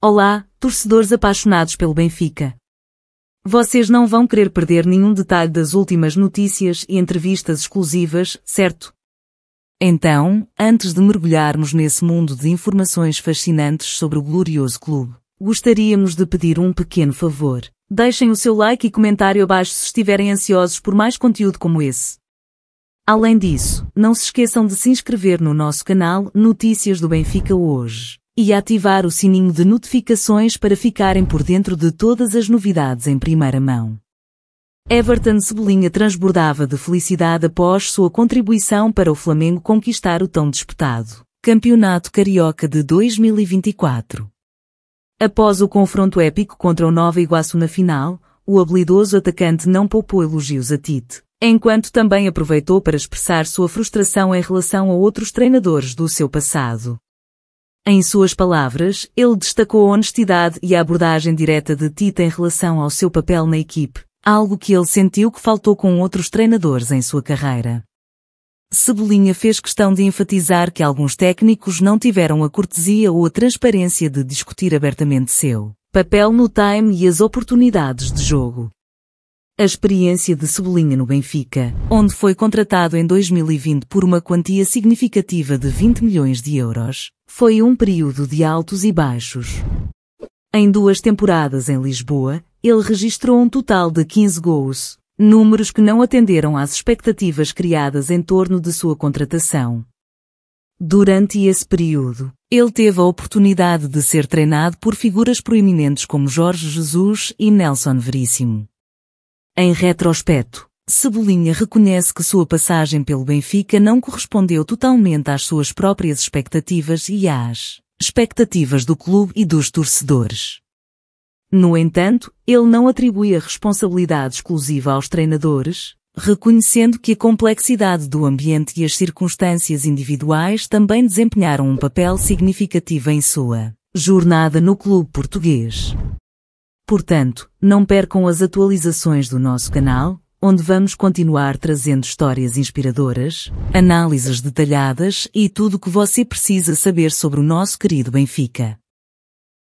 Olá, torcedores apaixonados pelo Benfica. Vocês não vão querer perder nenhum detalhe das últimas notícias e entrevistas exclusivas, certo? Então, antes de mergulharmos nesse mundo de informações fascinantes sobre o glorioso clube, gostaríamos de pedir um pequeno favor. Deixem o seu like e comentário abaixo se estiverem ansiosos por mais conteúdo como esse. Além disso, não se esqueçam de se inscrever no nosso canal Notícias do Benfica hoje e ativar o sininho de notificações para ficarem por dentro de todas as novidades em primeira mão. Everton Cebolinha transbordava de felicidade após sua contribuição para o Flamengo conquistar o tão disputado Campeonato Carioca de 2024. Após o confronto épico contra o Nova Iguaçu na final, o habilidoso atacante não poupou elogios a Tite, enquanto também aproveitou para expressar sua frustração em relação a outros treinadores do seu passado, em suas palavras, ele destacou a honestidade e a abordagem direta de Tita em relação ao seu papel na equipe, algo que ele sentiu que faltou com outros treinadores em sua carreira. Cebolinha fez questão de enfatizar que alguns técnicos não tiveram a cortesia ou a transparência de discutir abertamente seu papel no time e as oportunidades de jogo a experiência de Cebolinha no Benfica, onde foi contratado em 2020 por uma quantia significativa de 20 milhões de euros, foi um período de altos e baixos. Em duas temporadas em Lisboa, ele registrou um total de 15 gols, números que não atenderam às expectativas criadas em torno de sua contratação. Durante esse período, ele teve a oportunidade de ser treinado por figuras proeminentes como Jorge Jesus e Nelson Veríssimo. Em retrospecto, Cebolinha reconhece que sua passagem pelo Benfica não correspondeu totalmente às suas próprias expectativas e às expectativas do clube e dos torcedores. No entanto, ele não atribui a responsabilidade exclusiva aos treinadores, reconhecendo que a complexidade do ambiente e as circunstâncias individuais também desempenharam um papel significativo em sua jornada no clube português. Portanto, não percam as atualizações do nosso canal, onde vamos continuar trazendo histórias inspiradoras, análises detalhadas e tudo o que você precisa saber sobre o nosso querido Benfica.